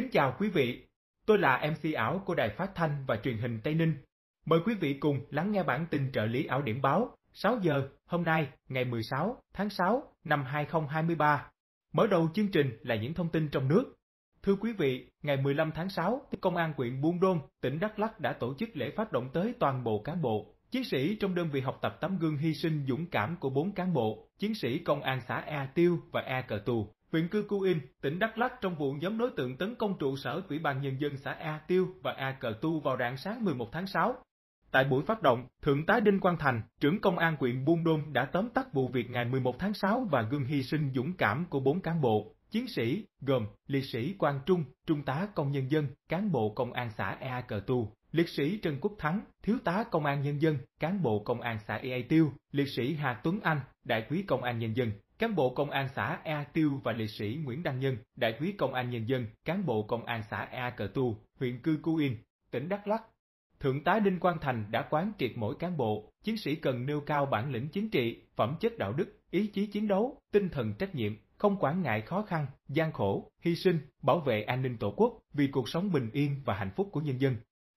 Kính chào quý vị, tôi là MC ảo của Đài Phát Thanh và Truyền hình Tây Ninh. Mời quý vị cùng lắng nghe bản tin trợ lý ảo điểm báo 6 giờ hôm nay ngày 16 tháng 6 năm 2023. Mở đầu chương trình là những thông tin trong nước. Thưa quý vị, ngày 15 tháng 6, Công an huyện Buôn Đôn, tỉnh Đắk Lắk đã tổ chức lễ phát động tới toàn bộ cán bộ, chiến sĩ trong đơn vị học tập tấm gương hy sinh dũng cảm của bốn cán bộ, chiến sĩ công an xã E Tiêu và E Cờ Tù huyện cư Cu yên, tỉnh Đắk Lắk trong vụ nhóm đối tượng tấn công trụ sở Ủy ban Nhân dân xã A Tiêu và A Cờ Tu vào rạng sáng 11 tháng 6. Tại buổi phát động, Thượng tá Đinh Quang Thành, trưởng công an huyện Buôn Đôn đã tóm tắt vụ việc ngày 11 tháng 6 và gương hy sinh dũng cảm của bốn cán bộ, chiến sĩ, gồm liệt sĩ Quang Trung, trung tá công nhân dân, cán bộ công an xã Ea Cờ Tu, liệt sĩ Trần Quốc Thắng, thiếu tá công an nhân dân, cán bộ công an xã Ea Tiêu, liệt sĩ Hà Tuấn Anh, đại quý công an nhân dân cán bộ công an xã Ea Tiêu và liệt sĩ Nguyễn Đăng Nhân, đại quý công an nhân dân, cán bộ công an xã Ea Cờ Tu, huyện Cư Cú Yên, tỉnh Đắk Lắk. Thượng tá Đinh Quang Thành đã quán triệt mỗi cán bộ, chiến sĩ cần nêu cao bản lĩnh chính trị, phẩm chất đạo đức, ý chí chiến đấu, tinh thần trách nhiệm, không quản ngại khó khăn, gian khổ, hy sinh, bảo vệ an ninh tổ quốc vì cuộc sống bình yên và hạnh phúc của nhân dân.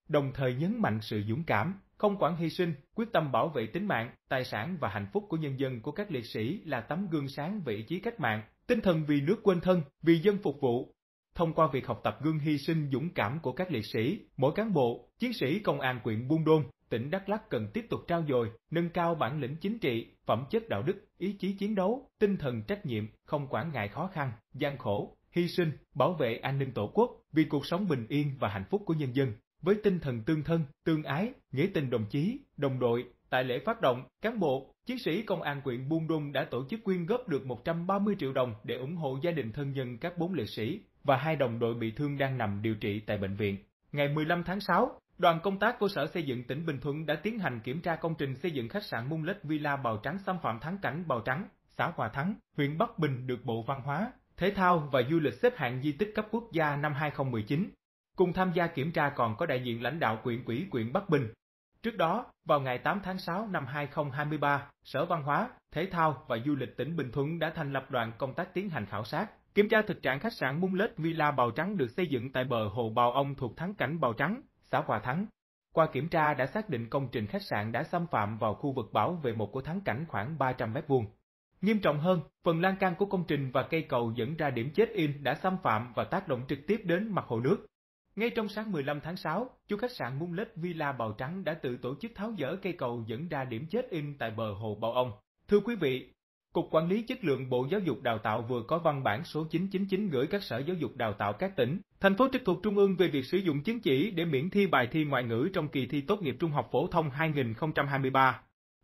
Đồng thời nhấn mạnh sự dũng cảm, không quản hy sinh, quyết tâm bảo vệ tính mạng, tài sản và hạnh phúc của nhân dân của các liệt sĩ là tấm gương sáng vị trí cách mạng, tinh thần vì nước quên thân, vì dân phục vụ. Thông qua việc học tập gương hy sinh dũng cảm của các liệt sĩ, mỗi cán bộ, chiến sĩ công an quyện Buôn Đôn, tỉnh Đắk Lắk cần tiếp tục trao dồi, nâng cao bản lĩnh chính trị, phẩm chất đạo đức, ý chí chiến đấu, tinh thần trách nhiệm, không quản ngại khó khăn, gian khổ, hy sinh, bảo vệ an ninh tổ quốc vì cuộc sống bình yên và hạnh phúc của nhân dân. Với tinh thần tương thân, tương ái, nghĩa tình đồng chí, đồng đội, tại lễ phát động, cán bộ, chiến sĩ công an huyện Buôn Đôn đã tổ chức quyên góp được 130 triệu đồng để ủng hộ gia đình thân nhân các bốn liệt sĩ và hai đồng đội bị thương đang nằm điều trị tại bệnh viện. Ngày 15 tháng 6, đoàn công tác của Sở Xây dựng tỉnh Bình Thuận đã tiến hành kiểm tra công trình xây dựng khách sạn Moonlit Villa Bào Trắng xâm phạm thắng cảnh Bào Trắng, xã Hòa Thắng, huyện Bắc Bình được Bộ Văn hóa, Thể thao và Du lịch xếp hạng di tích cấp quốc gia năm 2019. Cùng tham gia kiểm tra còn có đại diện lãnh đạo quyện quỹ quyện Bắc Bình. Trước đó, vào ngày 8 tháng 6 năm 2023, Sở Văn hóa, Thể thao và Du lịch tỉnh Bình Thuận đã thành lập đoàn công tác tiến hành khảo sát, kiểm tra thực trạng khách sạn Mung Lết Villa Bào Trắng được xây dựng tại bờ hồ Bào Ông thuộc thắng cảnh Bào Trắng, xã Hòa Thắng. Qua kiểm tra đã xác định công trình khách sạn đã xâm phạm vào khu vực bảo vệ một của thắng cảnh khoảng 300 mét vuông. Nghiêm trọng hơn, phần lan can của công trình và cây cầu dẫn ra điểm chết in đã xâm phạm và tác động trực tiếp đến mặt hồ nước, ngay trong sáng 15 tháng 6, chủ khách sạn Moonlit Villa Bào Trắng đã tự tổ chức tháo dỡ cây cầu dẫn ra điểm chết in tại bờ hồ Bảo Ông. Thưa quý vị, Cục Quản lý Chất lượng Bộ Giáo dục Đào tạo vừa có văn bản số 999 gửi các sở giáo dục đào tạo các tỉnh, thành phố trực thuộc Trung ương về việc sử dụng chứng chỉ để miễn thi bài thi ngoại ngữ trong kỳ thi tốt nghiệp trung học phổ thông 2023.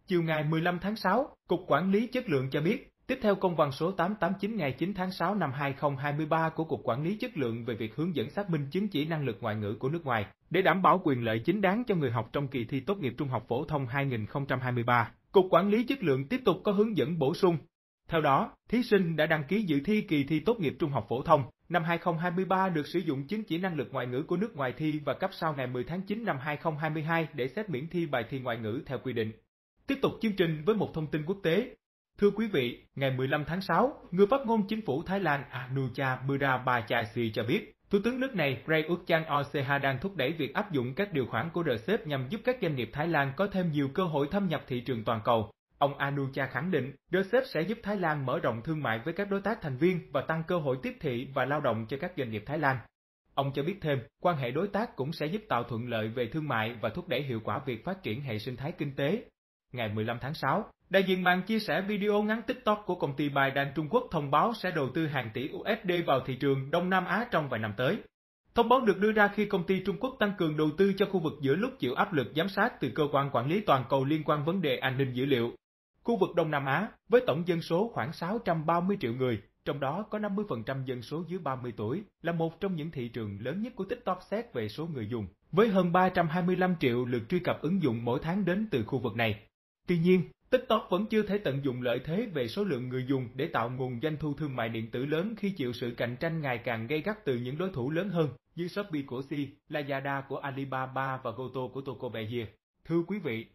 Chiều ngày 15 tháng 6, Cục Quản lý Chất lượng cho biết, Tiếp theo công văn số 889 ngày 9 tháng 6 năm 2023 của Cục Quản lý Chất lượng về việc hướng dẫn xác minh chứng chỉ năng lực ngoại ngữ của nước ngoài để đảm bảo quyền lợi chính đáng cho người học trong kỳ thi tốt nghiệp trung học phổ thông 2023. Cục Quản lý Chất lượng tiếp tục có hướng dẫn bổ sung. Theo đó, thí sinh đã đăng ký dự thi kỳ thi tốt nghiệp trung học phổ thông năm 2023 được sử dụng chứng chỉ năng lực ngoại ngữ của nước ngoài thi và cấp sau ngày 10 tháng 9 năm 2022 để xét miễn thi bài thi ngoại ngữ theo quy định. Tiếp tục chương trình với một thông tin quốc tế, Thưa quý vị, ngày 15 tháng 6, người phát ngôn chính phủ Thái Lan Anucha Anuja Burabachasi cho biết, Thủ tướng nước này Ray chan Ocha đang thúc đẩy việc áp dụng các điều khoản của RCEP nhằm giúp các doanh nghiệp Thái Lan có thêm nhiều cơ hội thâm nhập thị trường toàn cầu. Ông Anucha khẳng định, RCEP sẽ giúp Thái Lan mở rộng thương mại với các đối tác thành viên và tăng cơ hội tiếp thị và lao động cho các doanh nghiệp Thái Lan. Ông cho biết thêm, quan hệ đối tác cũng sẽ giúp tạo thuận lợi về thương mại và thúc đẩy hiệu quả việc phát triển hệ sinh thái kinh tế. Ngày 15 tháng 6, Đại diện mạng chia sẻ video ngắn TikTok của công ty Biden Trung Quốc thông báo sẽ đầu tư hàng tỷ USD vào thị trường Đông Nam Á trong vài năm tới. Thông báo được đưa ra khi công ty Trung Quốc tăng cường đầu tư cho khu vực giữa lúc chịu áp lực giám sát từ cơ quan quản lý toàn cầu liên quan vấn đề an ninh dữ liệu. Khu vực Đông Nam Á, với tổng dân số khoảng 630 triệu người, trong đó có 50% dân số dưới 30 tuổi, là một trong những thị trường lớn nhất của TikTok xét về số người dùng, với hơn 325 triệu lượt truy cập ứng dụng mỗi tháng đến từ khu vực này. Tuy nhiên, TikTok vẫn chưa thể tận dụng lợi thế về số lượng người dùng để tạo nguồn doanh thu thương mại điện tử lớn khi chịu sự cạnh tranh ngày càng gay gắt từ những đối thủ lớn hơn như Shopee của Si, Lazada của Alibaba và Goto của Tokopedia. Thưa quý vị,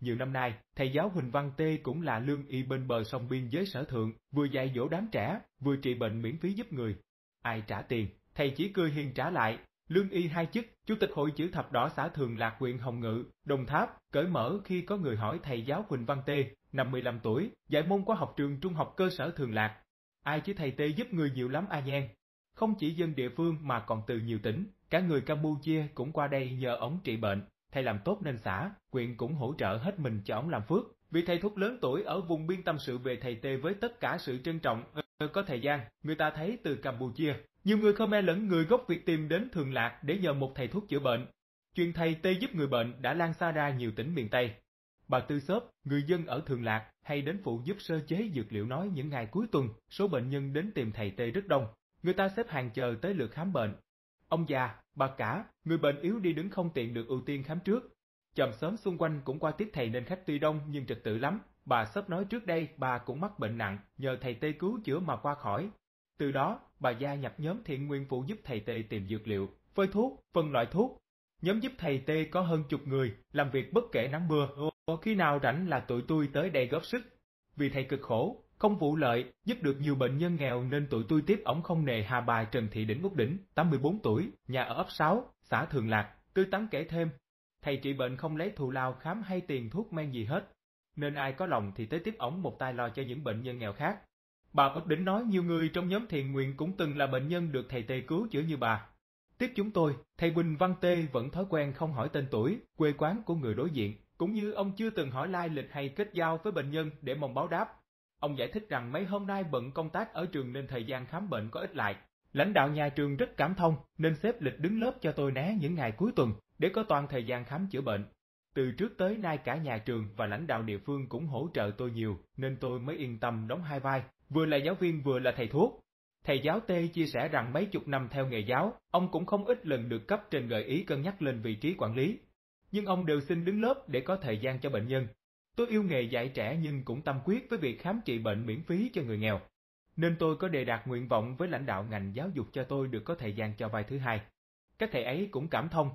nhiều năm nay, thầy giáo Huỳnh Văn Tê cũng là lương y bên bờ sông biên giới sở thượng, vừa dạy dỗ đám trẻ, vừa trị bệnh miễn phí giúp người. Ai trả tiền, thầy chỉ cười hiền trả lại, Lương y hai chức, Chủ tịch Hội Chữ Thập Đỏ xã Thường Lạc huyện Hồng Ngự, Đồng Tháp, cởi mở khi có người hỏi thầy giáo Huỳnh Văn Tê, năm 55 tuổi, dạy môn khoa học trường trung học cơ sở Thường Lạc. Ai chứ thầy Tê giúp người nhiều lắm a à nhen. Không chỉ dân địa phương mà còn từ nhiều tỉnh, cả người Campuchia cũng qua đây nhờ ổng trị bệnh. Thầy làm tốt nên xã, huyện cũng hỗ trợ hết mình cho ông làm phước. Vì thầy thuốc lớn tuổi ở vùng biên tâm sự về thầy Tê với tất cả sự trân trọng, có thời gian, người ta thấy từ Campuchia, nhiều người Khmer lẫn người gốc Việt tìm đến Thường Lạc để nhờ một thầy thuốc chữa bệnh. Chuyện thầy Tê giúp người bệnh đã lan xa ra nhiều tỉnh miền Tây. Bà Tư Sớp, người dân ở Thường Lạc hay đến phụ giúp sơ chế dược liệu nói những ngày cuối tuần, số bệnh nhân đến tìm thầy Tê rất đông, người ta xếp hàng chờ tới lượt khám bệnh. Ông già, bà cả, người bệnh yếu đi đứng không tiện được ưu tiên khám trước. Chòm sớm xung quanh cũng qua tiếp thầy nên khách tuy đông nhưng trật tự lắm. Bà Sớp nói trước đây bà cũng mắc bệnh nặng, nhờ thầy Tê cứu chữa mà qua khỏi, từ đó, bà gia nhập nhóm thiện nguyện phụ giúp thầy tê tìm dược liệu, phơi thuốc, phân loại thuốc. Nhóm giúp thầy tê có hơn chục người, làm việc bất kể nắng mưa, Ở khi nào rảnh là tụi tôi tới đây góp sức. Vì thầy cực khổ, không vụ lợi, giúp được nhiều bệnh nhân nghèo nên tụi tôi tiếp ổng không nề hà bài Trần Thị Đỉnh Úc Đỉnh, 84 tuổi, nhà ở ấp 6, xã Thường Lạc, tư tắn kể thêm. Thầy trị bệnh không lấy thù lao khám hay tiền thuốc men gì hết, nên ai có lòng thì tới tiếp ổng một tay lo cho những bệnh nhân nghèo khác. Bà Pháp Đỉnh nói nhiều người trong nhóm thiền nguyện cũng từng là bệnh nhân được thầy Tê cứu chữa như bà. Tiếp chúng tôi, thầy Quỳnh Văn Tê vẫn thói quen không hỏi tên tuổi, quê quán của người đối diện, cũng như ông chưa từng hỏi lai lịch hay kết giao với bệnh nhân để mong báo đáp. Ông giải thích rằng mấy hôm nay bận công tác ở trường nên thời gian khám bệnh có ít lại. Lãnh đạo nhà trường rất cảm thông nên xếp lịch đứng lớp cho tôi né những ngày cuối tuần để có toàn thời gian khám chữa bệnh. Từ trước tới nay cả nhà trường và lãnh đạo địa phương cũng hỗ trợ tôi nhiều nên tôi mới yên tâm đóng hai vai vừa là giáo viên vừa là thầy thuốc. Thầy giáo Tê chia sẻ rằng mấy chục năm theo nghề giáo, ông cũng không ít lần được cấp trên gợi ý cân nhắc lên vị trí quản lý. Nhưng ông đều xin đứng lớp để có thời gian cho bệnh nhân. Tôi yêu nghề dạy trẻ nhưng cũng tâm quyết với việc khám trị bệnh miễn phí cho người nghèo. Nên tôi có đề đạt nguyện vọng với lãnh đạo ngành giáo dục cho tôi được có thời gian cho vai thứ hai. Các thầy ấy cũng cảm thông.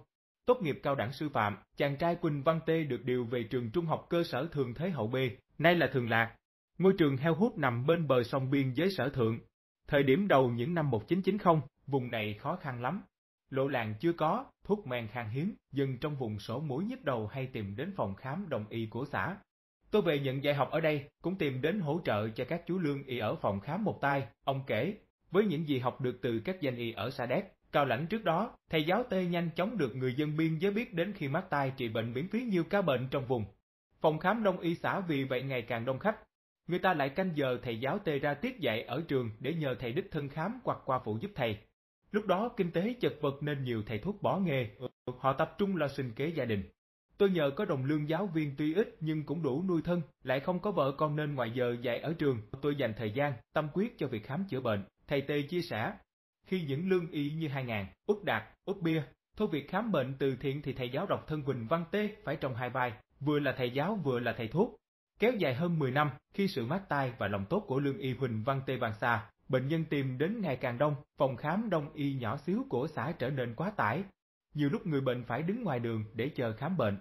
Tốt nghiệp cao đẳng sư phạm, chàng trai Quỳnh Văn Tê được điều về trường trung học cơ sở Thường Thế Hậu B, nay là Thường Lạc, Ngôi trường heo hút nằm bên bờ sông biên giới sở thượng. Thời điểm đầu những năm 1990, vùng này khó khăn lắm. Lộ làng chưa có, thuốc men khan hiếm, dân trong vùng sổ mũi nhức đầu hay tìm đến phòng khám đồng y của xã. Tôi về nhận dạy học ở đây, cũng tìm đến hỗ trợ cho các chú lương y ở phòng khám một tay, ông kể. Với những gì học được từ các danh y ở Sa Đéc, Cao Lãnh trước đó, thầy giáo Tê nhanh chóng được người dân biên giới biết đến khi mắc tai trị bệnh miễn phí nhiều ca bệnh trong vùng. Phòng khám đông y xã vì vậy ngày càng đông khách, người ta lại canh giờ thầy giáo tê ra tiết dạy ở trường để nhờ thầy đích thân khám hoặc qua phụ giúp thầy. Lúc đó kinh tế chật vật nên nhiều thầy thuốc bỏ nghề, họ tập trung lo sinh kế gia đình. Tôi nhờ có đồng lương giáo viên tuy ít nhưng cũng đủ nuôi thân, lại không có vợ con nên ngoài giờ dạy ở trường, tôi dành thời gian, tâm quyết cho việc khám chữa bệnh. Thầy Tê chia sẻ, khi những lương y như 2.000, út đạt, út bia, thôi việc khám bệnh từ thiện thì thầy giáo đọc thân Quỳnh Văn Tê phải trồng hai vai, vừa là thầy giáo vừa là thầy thuốc, kéo dài hơn 10 năm khi sự mát tay và lòng tốt của Lương Y Huỳnh Văn Tê Văn Sa, bệnh nhân tìm đến ngày càng đông, phòng khám đông y nhỏ xíu của xã trở nên quá tải. Nhiều lúc người bệnh phải đứng ngoài đường để chờ khám bệnh.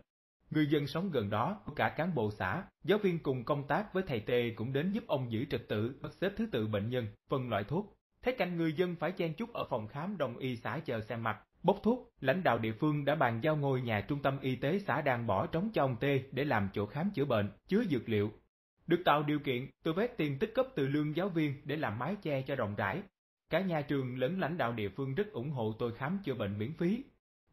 Người dân sống gần đó, cả cán bộ xã, giáo viên cùng công tác với thầy Tê cũng đến giúp ông giữ trật tự, xếp thứ tự bệnh nhân, phân loại thuốc. Thấy cảnh người dân phải chen chúc ở phòng khám đông y xã chờ xem mặt, Bốc thuốc, lãnh đạo địa phương đã bàn giao ngôi nhà trung tâm y tế xã đang bỏ trống cho ông Tê để làm chỗ khám chữa bệnh, chứa dược liệu. Được tạo điều kiện, tôi vét tiền tích cấp từ lương giáo viên để làm mái che cho rộng rãi. Cả nhà trường lẫn lãnh đạo địa phương rất ủng hộ tôi khám chữa bệnh miễn phí.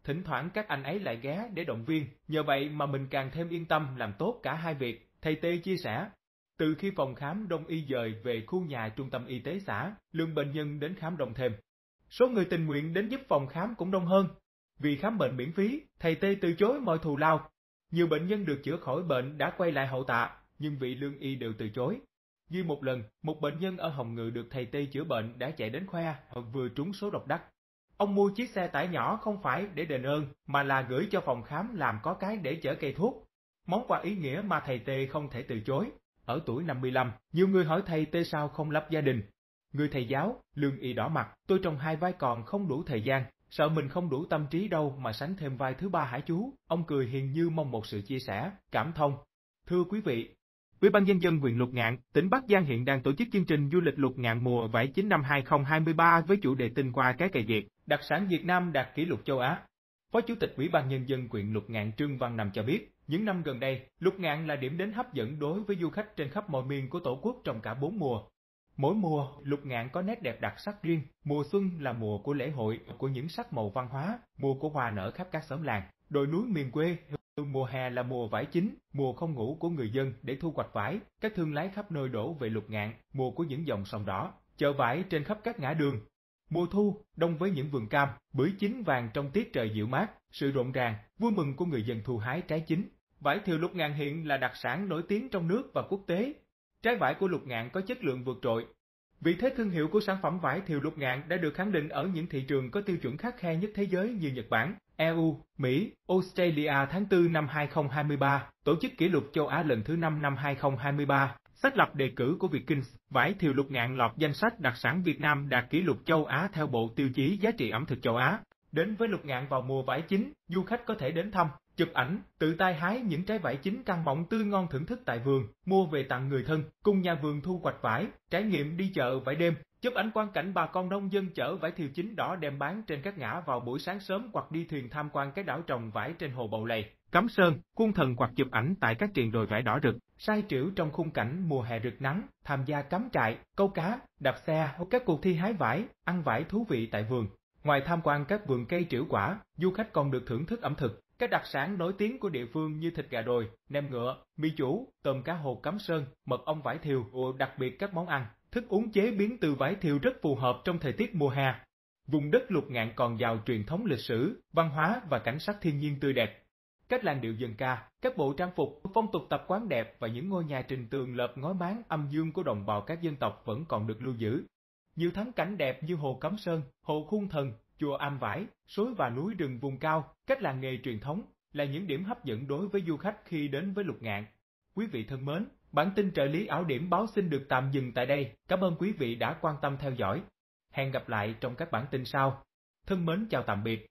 Thỉnh thoảng các anh ấy lại ghé để động viên, nhờ vậy mà mình càng thêm yên tâm làm tốt cả hai việc, thầy Tê chia sẻ. Từ khi phòng khám đông y dời về khu nhà trung tâm y tế xã, lượng bệnh nhân đến khám đông thêm, Số người tình nguyện đến giúp phòng khám cũng đông hơn. Vì khám bệnh miễn phí, thầy Tê từ chối mọi thù lao. Nhiều bệnh nhân được chữa khỏi bệnh đã quay lại hậu tạ, nhưng vị lương y đều từ chối. Duy một lần, một bệnh nhân ở Hồng Ngự được thầy Tê chữa bệnh đã chạy đến khoe họ vừa trúng số độc đắc. Ông mua chiếc xe tải nhỏ không phải để đền ơn, mà là gửi cho phòng khám làm có cái để chở cây thuốc. Món quà ý nghĩa mà thầy Tê không thể từ chối. Ở tuổi 55, nhiều người hỏi thầy Tê sao không lập gia đình, Người thầy giáo, lương y đỏ mặt, tôi trồng hai vai còn không đủ thời gian, sợ mình không đủ tâm trí đâu mà sánh thêm vai thứ ba hải chú, ông cười hiền như mong một sự chia sẻ, cảm thông. Thưa quý vị, Ủy ban nhân dân huyện Lục Ngạn, tỉnh Bắc Giang hiện đang tổ chức chương trình du lịch Lục Ngạn mùa vải 9 năm 2023 với chủ đề tinh qua cái cày Việt, đặc sản Việt Nam đạt kỷ lục châu Á. Phó Chủ tịch Ủy ban nhân dân huyện Lục Ngạn Trương Văn Nằm cho biết, những năm gần đây, Lục Ngạn là điểm đến hấp dẫn đối với du khách trên khắp mọi miền của Tổ quốc trong cả bốn mùa, Mỗi mùa, lục ngạn có nét đẹp đặc sắc riêng, mùa xuân là mùa của lễ hội, của những sắc màu văn hóa, mùa của hòa nở khắp các xóm làng, đồi núi miền quê, mùa hè là mùa vải chính, mùa không ngủ của người dân để thu hoạch vải, các thương lái khắp nơi đổ về lục ngạn, mùa của những dòng sông đỏ, chợ vải trên khắp các ngã đường. Mùa thu, đông với những vườn cam, bưởi chín vàng trong tiết trời dịu mát, sự rộn ràng, vui mừng của người dân thu hái trái chín. Vải thiều lục ngàn hiện là đặc sản nổi tiếng trong nước và quốc tế, Trái vải của Lục Ngạn có chất lượng vượt trội. Vị thế thương hiệu của sản phẩm vải thiều Lục Ngạn đã được khẳng định ở những thị trường có tiêu chuẩn khắc khe nhất thế giới như Nhật Bản, EU, Mỹ, Australia tháng 4 năm 2023, tổ chức kỷ lục châu Á lần thứ 5 năm 2023, xác lập đề cử của Vietkins, vải thiều lục ngạn lọt danh sách đặc sản Việt Nam đạt kỷ lục châu Á theo Bộ Tiêu chí Giá trị ẩm thực châu Á. Đến với lục ngạn vào mùa vải chín, du khách có thể đến thăm, chụp ảnh, tự tay hái những trái vải chín căng mọng tươi ngon thưởng thức tại vườn, mua về tặng người thân, cùng nhà vườn thu hoạch vải, trải nghiệm đi chợ vải đêm, chụp ảnh quan cảnh bà con nông dân chở vải thiều chín đỏ đem bán trên các ngã vào buổi sáng sớm hoặc đi thuyền tham quan cái đảo trồng vải trên hồ Bầu Lầy. Cắm sơn, cung thần hoặc chụp ảnh tại các triền đồi vải đỏ rực, sai triểu trong khung cảnh mùa hè rực nắng, tham gia cắm trại, câu cá, đạp xe, các cuộc thi hái vải, ăn vải thú vị tại vườn. Ngoài tham quan các vườn cây triểu quả, du khách còn được thưởng thức ẩm thực, các đặc sản nổi tiếng của địa phương như thịt gà đồi, nem ngựa, mi chủ, tôm cá hồ cắm sơn, mật ong vải thiều, đặc biệt các món ăn, thức uống chế biến từ vải thiều rất phù hợp trong thời tiết mùa hè. Vùng đất lục ngạn còn giàu truyền thống lịch sử, văn hóa và cảnh sắc thiên nhiên tươi đẹp. Các làng điệu dân ca, các bộ trang phục, phong tục tập quán đẹp và những ngôi nhà trình tường lợp ngói máng âm dương của đồng bào các dân tộc vẫn còn được lưu giữ. Nhiều thắng cảnh đẹp như Hồ Cấm Sơn, Hồ khung Thần, chùa Am Vải, suối và núi rừng vùng cao, cách làng nghề truyền thống là những điểm hấp dẫn đối với du khách khi đến với Lục Ngạn. Quý vị thân mến, bản tin trợ lý ảo điểm báo xin được tạm dừng tại đây. Cảm ơn quý vị đã quan tâm theo dõi. Hẹn gặp lại trong các bản tin sau. Thân mến chào tạm biệt.